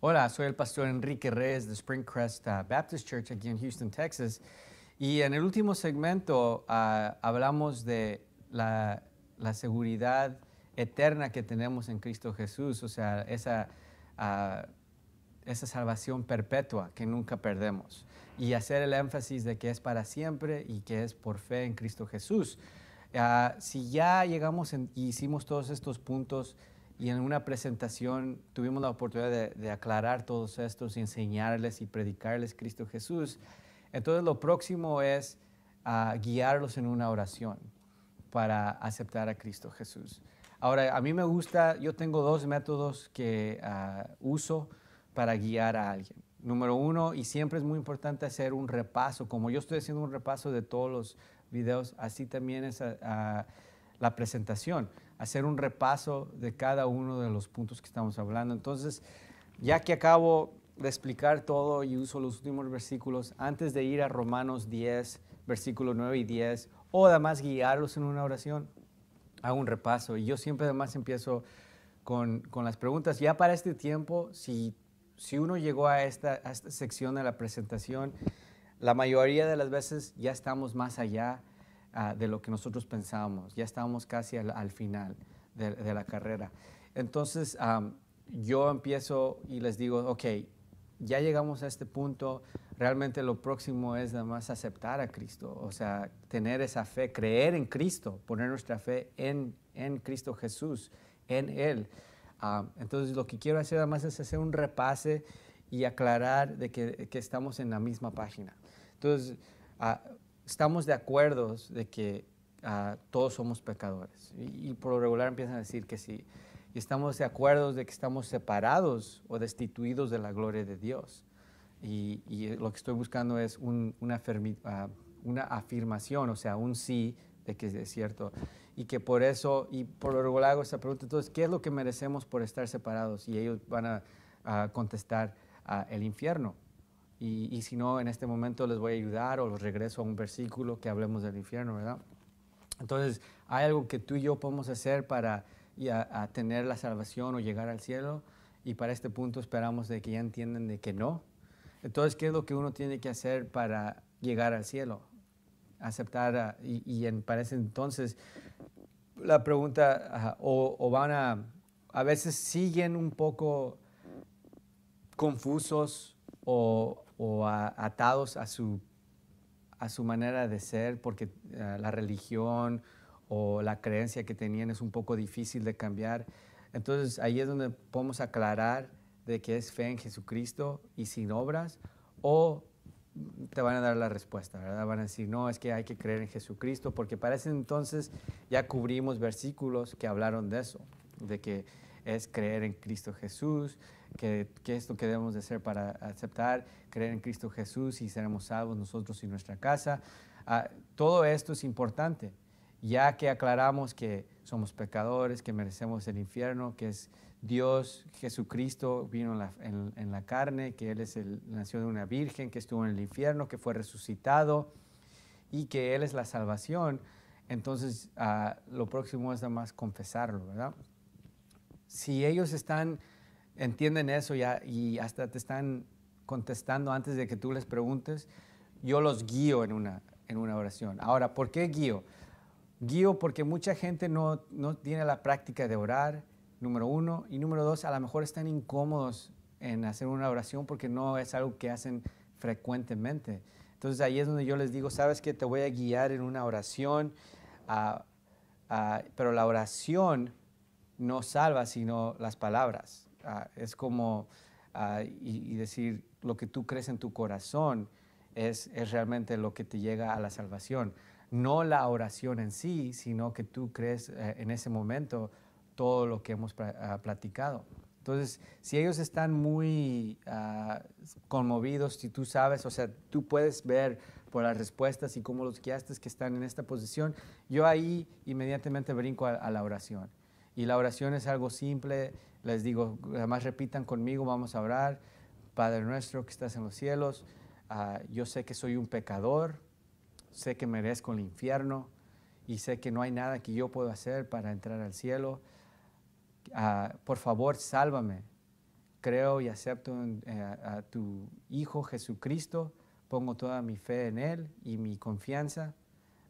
Hola, soy el pastor Enrique Reyes de Springcrest uh, Baptist Church aquí en Houston, Texas. Y en el último segmento uh, hablamos de la, seguridad eterna que tenemos en Cristo Jesús, o sea, esa, uh, esa salvación perpetua que nunca perdemos. Y hacer el énfasis de que es para siempre y que es por fe en Cristo Jesús. si ya llegamos y hicimos todos estos puntos, y en una presentación tuvimos la oportunidad de, aclarar todos estos, y enseñarles y predicarles Cristo Jesús. Entonces lo próximo es ah, guiarlos en una oración para aceptar a Cristo Jesús. Ahora, a mí me gusta, yo tengo dos métodos que ah, uso para guiar a alguien. Número uno, y siempre es muy importante hacer un repaso, como yo estoy haciendo un repaso de todos los videos, así también es ah, la presentación hacer un repaso de cada uno de los puntos que estamos hablando. Entonces, ya que acabo de explicar todo y uso los últimos versículos, antes de ir a Romanos 10, versículos 9 y 10, o además guiarlos en una oración, hago un repaso. Y yo siempre además empiezo con, las preguntas. Ya para este tiempo, si, uno llegó a esta, a esta sección de la presentación, la mayoría de las veces ya estamos más allá de lo que nosotros pensábamos. Ya estábamos casi al, final de, la carrera. Entonces, yo empiezo y les digo, ok, ya llegamos a este punto, realmente lo próximo es nada más aceptar a Cristo, o sea, tener esa fe, creer en Cristo, poner nuestra fe en, en Cristo Jesús, en Él. entonces lo que quiero hacer además es hacer un repase y aclarar de que, estamos en la misma página. Entonces, estamos de acuerdo de que ah, todos somos pecadores. Y, por lo regular empiezan a decir que sí. Y estamos de acuerdo de que estamos separados o destituidos de la gloria de Dios. Y, lo que estoy buscando es ah, una, afirmación, o sea, un sí de que es cierto. Y que por eso, y por lo regular hago esa pregunta, entonces, ¿qué es lo que merecemos por estar separados? Y ellos van a, contestar ah, el infierno. Y, si no, en este momento les voy a ayudar o los regreso a un versículo que hablemos del infierno, ¿verdad? Entonces, hay algo que tú y yo podemos hacer para y a, tener la salvación o llegar al cielo. Y para este punto esperamos de que ya entiendan de que no. Entonces, ¿qué es lo que uno tiene que hacer para llegar al cielo? Aceptar y, en, para ese entonces la pregunta, o, o, van a, a veces siguen un poco confusos o o atados a su, a su manera de ser porque eh, la religión o la creencia que tenían es un poco difícil de cambiar. Entonces ahí es donde podemos aclarar de que es fe en Jesucristo y sin obras o te van a dar la respuesta, ¿verdad? Van a decir, no, es que hay que creer en Jesucristo, porque para ese entonces ya cubrimos versículos que hablaron de eso, de que es creer en Cristo Jesús, que, esto es lo que debemos de hacer para aceptar, creer en Cristo Jesús y seremos salvos nosotros y nuestra casa. Ah, todo esto es importante, ya que aclaramos que somos pecadores, que merecemos el infierno, que es Dios Jesucristo vino en la, carne, que Él es el, nació de una virgen, que estuvo en el infierno, que fue resucitado y que Él es la salvación. Entonces, ah, lo próximo es nada más confesarlo, ¿verdad? si ellos están, entienden eso y, y hasta te están contestando antes de que tú les preguntes, yo los guío en una, en una oración. Ahora, ¿por qué guío? Guío porque mucha gente no, no tiene la práctica de orar, número uno, y número dos, a lo mejor están incómodos en hacer una oración porque no es algo que hacen frecuentemente. Entonces ahí es donde yo les digo, sabes que te voy a guiar en una oración, ah, ah, pero la oración no salva, sino las palabras. Ah, es como ah, y, decir lo que tú crees en tu corazón es, realmente lo que te llega a la salvación. No la oración en sí, sino que tú crees eh, en ese momento todo lo que hemos ah, platicado. Entonces, si ellos están muy conmovidos, si tú sabes, o sea, tú puedes ver por las respuestas y cómo los guiaste que están en esta posición, yo ahí inmediatamente brinco a la oración. Y la oración es algo simple. Les digo, además repitan conmigo, vamos a orar. Padre nuestro que estás en los cielos, ah, yo sé que soy un pecador, sé que merezco el infierno y sé que no hay nada que yo pueda hacer para entrar al cielo. Ah, por favor, sálvame. Creo y acepto eh, a tu Hijo Jesucristo, pongo toda mi fe en Él y mi confianza.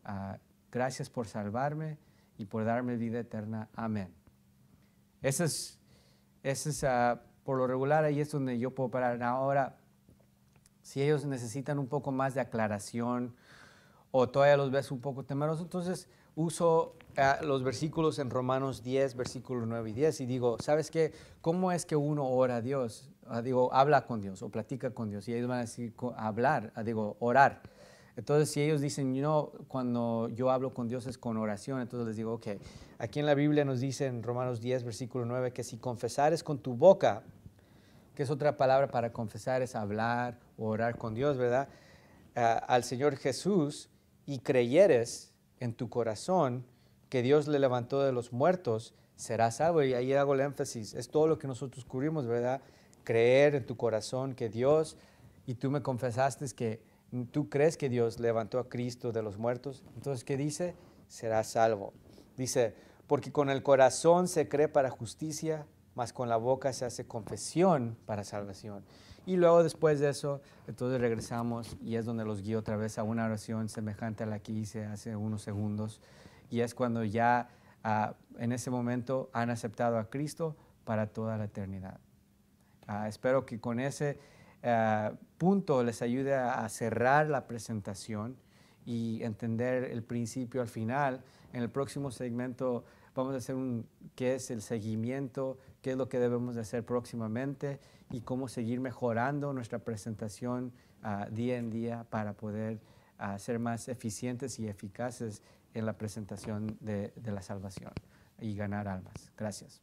Ah, gracias por salvarme y por darme vida eterna. Amén. Esa es, ah, por lo regular, ahí es donde yo puedo parar. Ahora, si ellos necesitan un poco más de aclaración o todavía los ves un poco temerosos, entonces uso ah, los versículos en Romanos 10, versículos 9 y 10 y digo, ¿sabes qué? ¿Cómo es que uno ora a Dios? Ah, digo, habla con Dios o platica con Dios. Y ellos van a decir, hablar, digo, orar. Entonces, si ellos dicen, no, cuando yo hablo con Dios es con oración, entonces les digo, ok, aquí en la Biblia nos dice en Romanos 10, versículo 9, que si confesares con tu boca, que es otra palabra para confesar, es hablar o orar con Dios, ¿verdad? Ah, al Señor Jesús y creyeres en tu corazón que Dios le levantó de los muertos, serás salvo. Y ahí hago el énfasis, es todo lo que nosotros cubrimos, ¿verdad? Creer en tu corazón que Dios, y tú me confesaste que tú crees que Dios levantó a Cristo de los muertos, entonces ¿qué dice? Serás salvo. Dice, porque con el corazón se cree para justicia, mas con la boca se hace confesión para salvación. Y luego después de eso, entonces regresamos y es donde los guío otra vez a una oración semejante a la que hice hace unos segundos. Y es cuando ya ah, en ese momento han aceptado a Cristo para toda la eternidad. Ah, espero que con ese eh, punto les ayude a cerrar la presentación y entender el principio al final. En el próximo segmento vamos a hacer un qué es el seguimiento, qué es lo que debemos de hacer próximamente y cómo seguir mejorando nuestra presentación ah, día en día para poder ah, ser más eficientes y eficaces en la presentación de la salvación y ganar almas. Gracias.